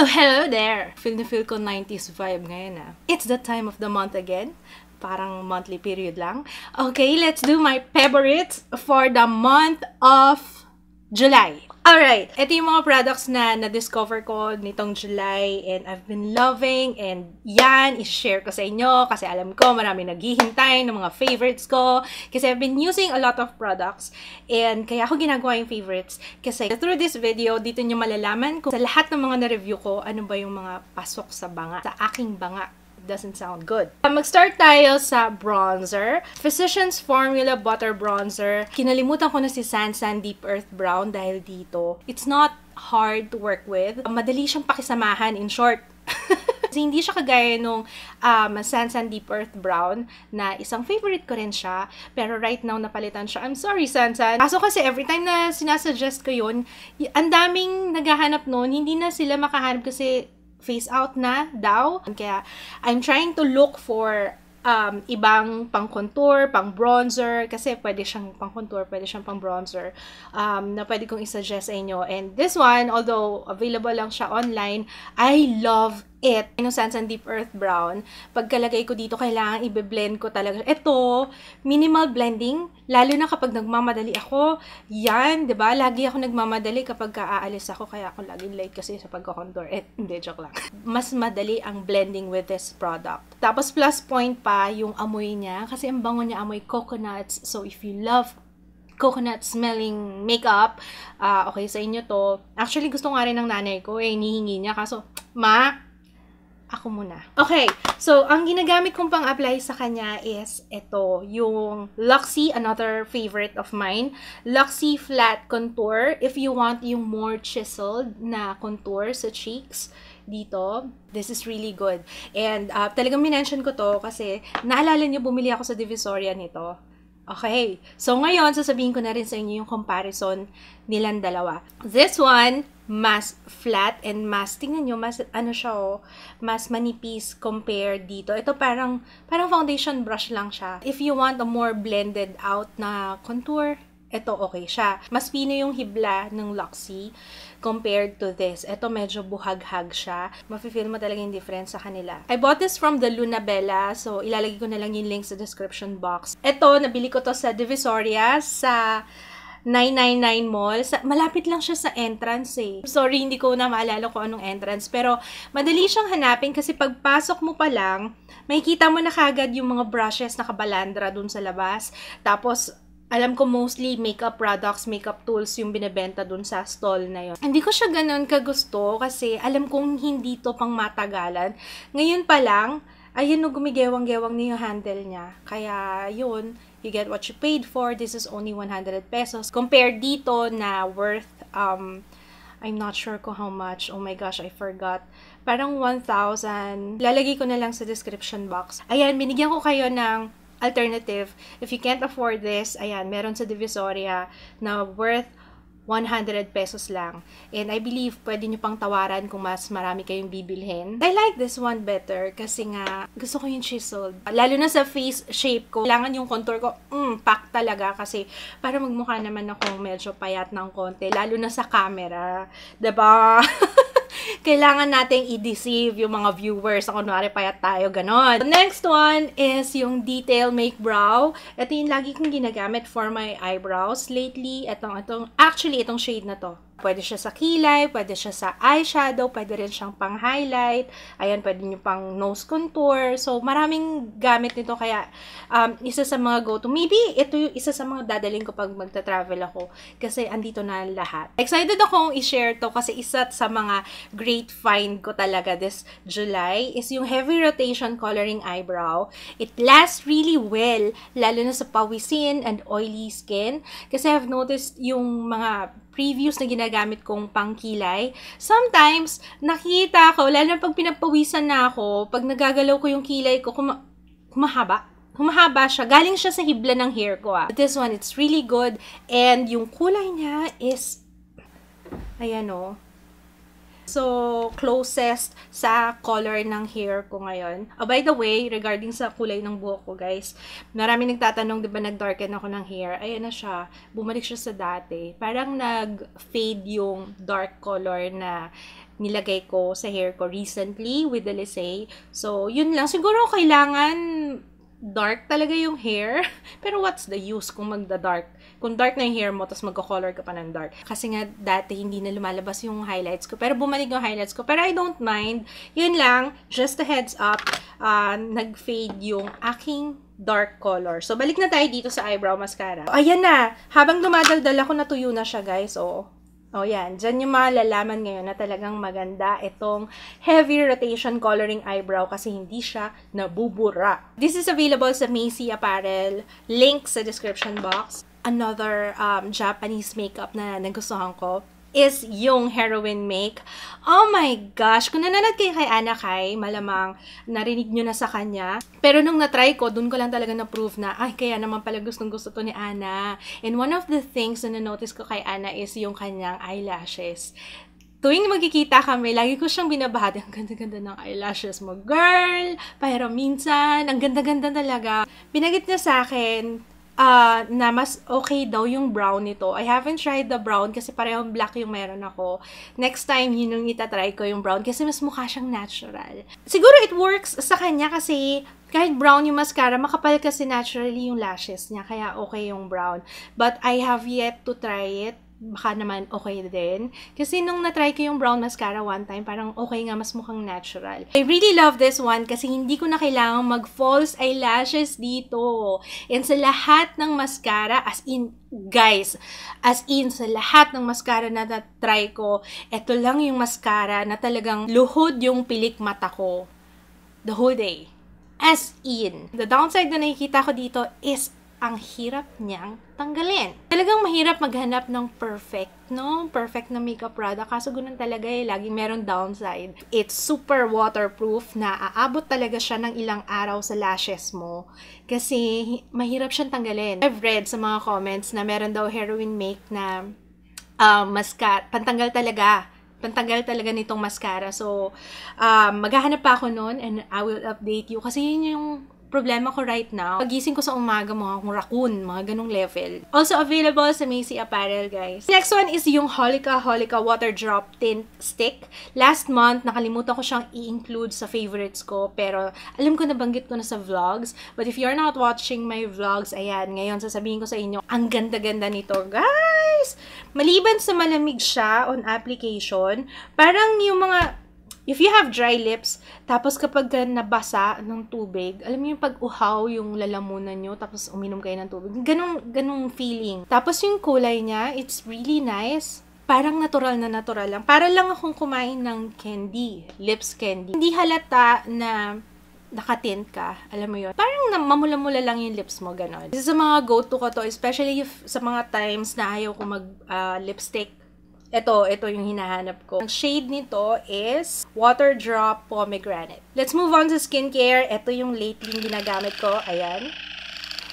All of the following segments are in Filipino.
Oh, hello there! Feel na feel ko 90s vibe ngayon ah. It's the time of the month again. Parang monthly period lang. Okay, let's do my favorites for the month of July. Alright, ito yung mga products na na-discover ko nitong July and I've been loving and yan, i-share ko sa inyo kasi alam ko marami naghihintay ng mga favorites ko kasi I've been using a lot of products and kaya ako ginagawa yung favorites kasi through this video, dito nyo malalaman kung sa lahat ng mga na-review ko ano ba yung mga pasok sa banga, sa aking banga doesn't sound good. Ah, mag-start tayo sa bronzer. Physicians Formula Butter Bronzer. Kinalimutan ko na si Sansan Deep Earth Brown dahil dito. It's not hard to work with. Madali siyang pakisamahan, in short. Kasi hindi siya kagaya nung um, Sansan Deep Earth Brown na isang favorite ko rin siya. Pero right now, napalitan siya. I'm sorry, Sansan. Kaso kasi every time na sinasuggest ko yun, ang daming naghahanap noon, hindi na sila makahanap kasi phase out na daw. Kaya I'm trying to look for um, ibang pang-contour, pang-bronzer, kasi pwede siyang pang-contour, pwede siyang pang-bronzer um, na pwede kong isuggest sa inyo. And this one, although available lang siya online, I love it, Innocence and Deep Earth Brown, pagkalagay ko dito, kailangan i-blend ko talaga. Ito, minimal blending, lalo na kapag nagmamadali ako. Yan, di ba? Lagi ako nagmamadali kapag aalis ako, kaya ako laging late kasi sa pagkakontour. Eh, hindi, joke lang. Mas madali ang blending with this product. Tapos plus point pa yung amoy niya, kasi ang bango niya amoy coconuts. So if you love coconut smelling makeup. Uh, okay sa inyo to. Actually, gusto nga rin ng nanay ko. Eh, hinihingi niya. Kaso, ma, ako muna. Okay. So, ang ginagamit kong pang-apply sa kanya is ito, yung Luxie, another favorite of mine. Luxie Flat Contour. If you want yung more chiseled na contour sa cheeks, dito, this is really good. And uh, talagang minention ko to kasi naalala niyo bumili ako sa Divisoria nito Okay. So, ngayon, sasabihin ko na rin sa inyo yung comparison nilang dalawa. This one, mas flat and mas, tingnan nyo, mas, ano siya, oh, mas manipis compared dito. Ito parang, parang foundation brush lang siya. If you want a more blended out na contour, ito okay siya. Mas pino yung hibla ng Luxie compared to this. Ito medyo buhag-hag siya. Mafe-feel mo talaga yung difference sa kanila. I bought this from the Luna Bella. So, ilalagay ko na lang yung link sa description box. Ito, nabili ko to sa Divisoria sa 999 Mall. Sa, malapit lang siya sa entrance eh. Sorry, hindi ko na maalala kung anong entrance. Pero, madali siyang hanapin kasi pagpasok mo pa lang, makikita mo na kagad yung mga brushes na kabalandra dun sa labas. Tapos, alam ko mostly makeup products, makeup tools yung binebenta dun sa stall na yon. Hindi ko siya ganun kagusto kasi alam kong hindi to pang matagalan. Ngayon pa lang, ayun no, gumigewang-gewang na yung handle niya. Kaya yun, you get what you paid for. This is only 100 pesos. Compared dito na worth, um, I'm not sure ko how much. Oh my gosh, I forgot parang 1,000. Lalagay ko na lang sa description box. Ayan, binigyan ko kayo ng alternative, if you can't afford this, ayan, meron sa Divisoria na worth 100 pesos lang. And I believe pwede nyo pang tawaran kung mas marami kayong bibilhin. I like this one better kasi nga gusto ko yung chiseled. Lalo na sa face shape ko. Kailangan yung contour ko, mm, pack talaga kasi para magmukha naman ako medyo payat ng konti. Lalo na sa camera. ba? Diba? kailangan nating i-deceive yung mga viewers. So, kunwari payat tayo, ganon. The next one is yung detail make brow. Ito yung lagi kong ginagamit for my eyebrows. Lately, itong, itong, actually, itong shade na to Pwede siya sa kilay, pwede siya sa eyeshadow, pwede rin siyang pang highlight. Ayan, pwede niyo pang nose contour. So, maraming gamit nito. Kaya, um, isa sa mga go-to. Maybe, ito yung isa sa mga dadaling ko pag magta-travel ako. Kasi, andito na lahat. Excited akong i-share to kasi isa sa mga great find ko talaga this July is yung heavy rotation coloring eyebrow. It lasts really well, lalo na sa pawisin and oily skin. Kasi I've noticed yung mga previous na ginagamit kong pangkilay, sometimes, nakita ko, lalo na pag pinapawisan na ako, pag nagagalaw ko yung kilay ko, kuma- kumahaba. Humahaba siya. Galing siya sa hibla ng hair ko, ah. this one, it's really good. And yung kulay niya is, ayan o, oh, So, closest sa color ng hair ko ngayon. Oh, by the way, regarding sa kulay ng buhok ko, guys, marami nagtatanong, di ba nag-darken ako ng hair? Ayan na siya. Bumalik siya sa dati. Parang nag-fade yung dark color na nilagay ko sa hair ko recently with the Lisey. So, yun lang. Siguro kailangan dark talaga yung hair. Pero what's the use kung magda-dark? Kung dark na yung hair mo, tapos magka-color ka pa ng dark. Kasi nga, dati hindi na lumalabas yung highlights ko. Pero bumalik yung highlights ko. Pero I don't mind. Yun lang, just a heads up, uh, nag-fade yung aking dark color. So, balik na tayo dito sa eyebrow mascara. So, ayan na! Habang dumadaldal ako, natuyo na siya, guys. Oo oh, yan, dyan yung malalaman ngayon na talagang maganda itong heavy rotation coloring eyebrow kasi hindi siya nabubura. This is available sa Macy Apparel. Link sa description box. Another um, Japanese makeup na nagustuhan ko is yung heroin make. Oh my gosh! Kung nananood kayo kay Anna Kai, malamang narinig nyo na sa kanya. Pero nung natry ko, dun ko lang talaga na-prove na, ay, kaya naman pala gustong gusto to ni Anna. And one of the things na na-notice ko kay Anna is yung kanyang eyelashes tuwing magkikita kami, lagi ko siyang binabahati, ang ganda-ganda ng eyelashes mo, girl! Pero minsan, ang ganda-ganda talaga. Pinagit niya sa akin, uh, na mas okay daw yung brown nito. I haven't tried the brown kasi parehong black yung meron ako. Next time, yun yung itatry ko yung brown kasi mas mukha siyang natural. Siguro it works sa kanya kasi kahit brown yung mascara, makapal kasi naturally yung lashes niya. Kaya okay yung brown. But I have yet to try it baka naman okay din. Kasi nung na-try ko yung brown mascara one time, parang okay nga, mas mukhang natural. I really love this one kasi hindi ko na kailangan mag-false eyelashes dito. And sa lahat ng mascara, as in, guys, as in, sa lahat ng mascara na na-try ko, eto lang yung mascara na talagang luhod yung pilik mata ko the whole day. As in, the downside na nakikita ko dito is ang hirap niyang tanggalin. Talagang mahirap maghanap ng perfect, no? Perfect na makeup product. Kaso ganun talaga eh, laging meron downside. It's super waterproof na aabot talaga siya ng ilang araw sa lashes mo. Kasi mahirap siyang tanggalin. I've read sa mga comments na meron daw heroin make na um, ah, mascara, pantanggal talaga pantanggal talaga nitong mascara. So, um, maghahanap pa ako noon and I will update you. Kasi yun yung problema ko right now, pagising ko sa umaga mga kung raccoon, mga ganong level. Also available sa Macy Apparel, guys. Next one is yung Holika Holika Water Drop Tint Stick. Last month, nakalimutan ko siyang i-include sa favorites ko, pero alam ko nabanggit ko na sa vlogs. But if you're not watching my vlogs, ayan, ngayon sasabihin ko sa inyo, ang ganda-ganda nito, guys! Maliban sa malamig siya on application, parang yung mga If you have dry lips, tapos kapag nabasa ng tubig, alam mo yung pag-uhaw yung lalamunan nyo, tapos uminom kayo ng tubig, ganong, ganong feeling. Tapos yung kulay niya, it's really nice parang natural na natural lang. Para lang akong kumain ng candy, lips candy. Hindi halata na nakatint ka, alam mo yun. Parang mamula-mula lang yung lips mo, ganon. Isa sa mga go-to ko to, especially if, sa mga times na ayaw ko mag-lipstick ah, uh, ito, ito yung hinahanap ko. Ang shade nito is Water Drop Pomegranate. Let's move on to skincare. Ito yung lately ginagamit ko. Ayan.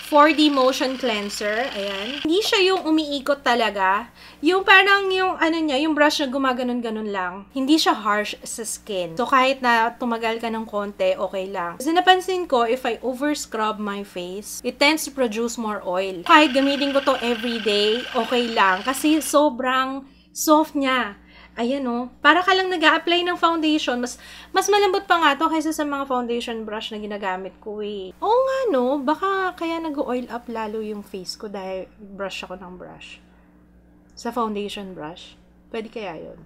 4D motion cleanser. Ayan. Hindi siya yung umiikot talaga. Yung parang yung ano niya, yung brush na gumaganon-ganon lang. Hindi siya harsh sa skin. So kahit na tumagal ka ng konti, okay lang. Kasi napansin ko, if I overscrub my face, it tends to produce more oil. Kahit gamitin ko to every day, okay lang. Kasi sobrang soft niya. Ayan o. Oh. Para ka lang nag apply ng foundation. Mas, mas malambot pa nga to kaysa sa mga foundation brush na ginagamit ko eh. Oo nga no. Baka kaya nag-oil up lalo yung face ko dahil brush ako ng brush. Sa foundation brush. Pwede kaya yon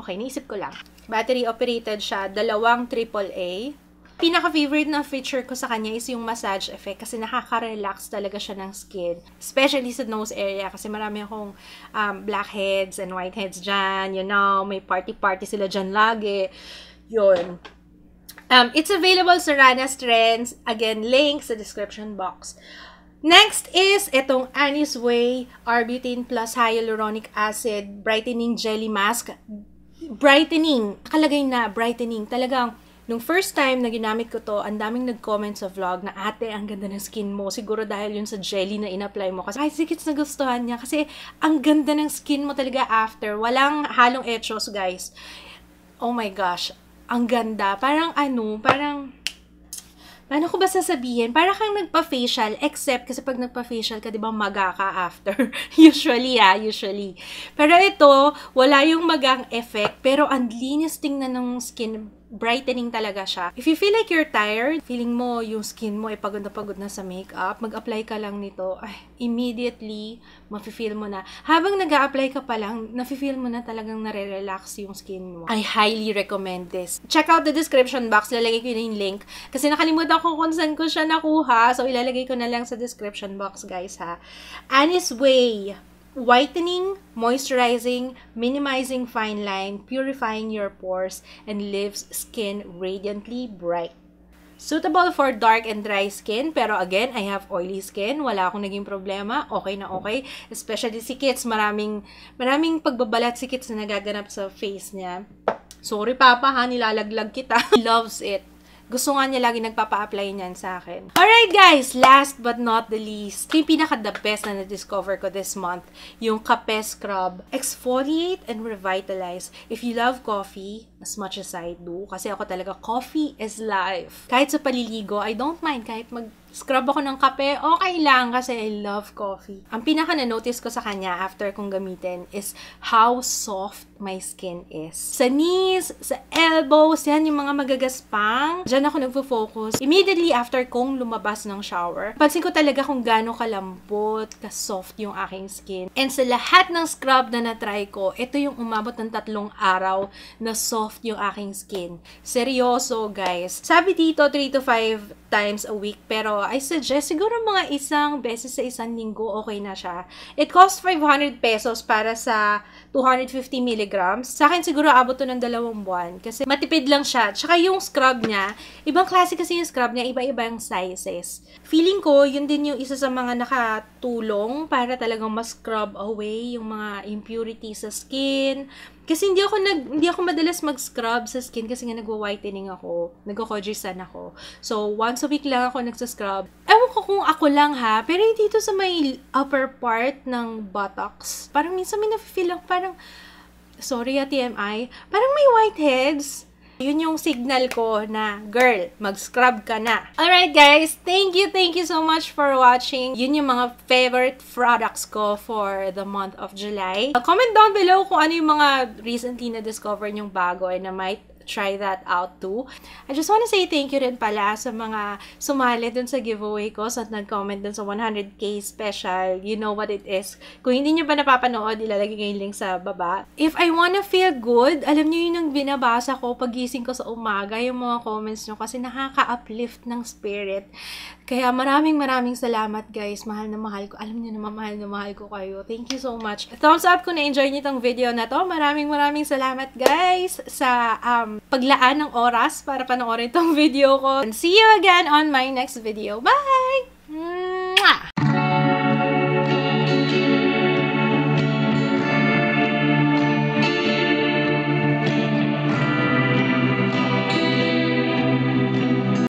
Okay, naisip ko lang. Battery operated siya. Dalawang AAA Pinaka-favorite na feature ko sa kanya is yung massage effect kasi nakaka-relax talaga siya ng skin. Especially sa nose area kasi marami akong um, blackheads and whiteheads dyan. You know, may party-party sila dyan lagi. Yun. Um, it's available sa Rana's Trends. Again, link sa description box. Next is itong Annie's Way Arbutin Plus Hyaluronic Acid Brightening Jelly Mask. Brightening. Nakalagay na, brightening. Talagang Nung first time na ginamit ko to, ang daming nag-comment sa vlog na ate, ang ganda ng skin mo. Siguro dahil yun sa jelly na in-apply mo. Kasi I think it's nagustuhan niya kasi ang ganda ng skin mo talaga after. Walang halong etchos, guys. Oh my gosh, ang ganda. Parang ano, parang paano ko ba sasabihin? Para kang nagpa-facial, except kasi pag nagpa-facial ka, di ba, maga ka after. usually, ah, usually. Pero ito, wala yung magang effect, pero ang linis tingnan ng skin brightening talaga siya. If you feel like you're tired, feeling mo yung skin mo ay pagod na pagod na sa makeup, mag-apply ka lang nito, ay, immediately, mafe-feel mo na. Habang nag apply ka pa lang, nafe-feel mo na talagang nare-relax yung skin mo. I highly recommend this. Check out the description box. Lalagay ko na yung link. Kasi nakalimutan ko kung saan ko siya nakuha. So, ilalagay ko na lang sa description box, guys, ha. Annie's Way whitening, moisturizing, minimizing fine line, purifying your pores, and leaves skin radiantly bright. Suitable for dark and dry skin, pero again, I have oily skin. Wala akong naging problema. Okay na okay. Especially si kids, maraming, maraming pagbabalat si kids na nagaganap sa face niya. Sorry, Papa, ha? Nilalaglag kita. loves it. Gusto nga niya lagi nagpapa-apply niyan sa akin. Alright guys, last but not the least, yung pinaka-the best na na-discover ko this month, yung kape scrub. Exfoliate and revitalize. If you love coffee, as much as I do, kasi ako talaga, coffee is life. Kahit sa paliligo, I don't mind kahit mag scrub ako ng kape, okay lang kasi I love coffee. Ang pinaka na-notice ko sa kanya after kong gamitin is how soft my skin is. Sa knees, sa elbows, yan yung mga magagaspang. Diyan ako nagfo-focus. Immediately after kong lumabas ng shower, pansin ko talaga kung gaano kalambot, ka-soft yung aking skin. And sa lahat ng scrub na na-try ko, ito yung umabot ng tatlong araw na soft yung aking skin. Seryoso, guys. Sabi dito, 3 to 5 times a week. Pero I suggest, siguro mga isang beses sa isang linggo, okay na siya. It costs 500 pesos para sa 250 ml milligrams. Sa akin siguro abot to ng dalawang buwan kasi matipid lang siya. Tsaka yung scrub niya, ibang klase kasi yung scrub niya, iba-ibang sizes. Feeling ko, yun din yung isa sa mga nakatulong para talagang ma scrub away yung mga impurities sa skin. Kasi hindi ako nag hindi ako madalas mag-scrub sa skin kasi nga nagwo-whitening ako, nagko-kojisan ako. So once a week lang ako nagsa-scrub. Ewan ko kung ako lang ha, pero dito sa may upper part ng buttocks, parang minsan may nafe-feel ako parang sorry ya TMI, parang may whiteheads. Yun yung signal ko na, girl, mag-scrub ka na. Alright guys, thank you, thank you so much for watching. Yun yung mga favorite products ko for the month of July. Comment down below kung ano yung mga recently na-discover yung bago and na might try that out too. I just want to say thank you rin pala sa mga sumali dun sa giveaway ko sa nag-comment dun sa 100k special. You know what it is. Kung hindi nyo ba napapanood, ilalagay ko yung link sa baba. If I wanna feel good, alam nyo yun ang binabasa ko pagising ko sa umaga, yung mga comments nyo kasi nakaka-uplift ng spirit. Kaya maraming maraming salamat guys. Mahal na mahal ko. Alam niyo naman, mahal na mahal ko kayo. Thank you so much. Thumbs up kung na-enjoy niyo tong video na to. Maraming maraming salamat guys sa um, paglaan ng oras para panoorin itong video ko. And see you again on my next video. Bye!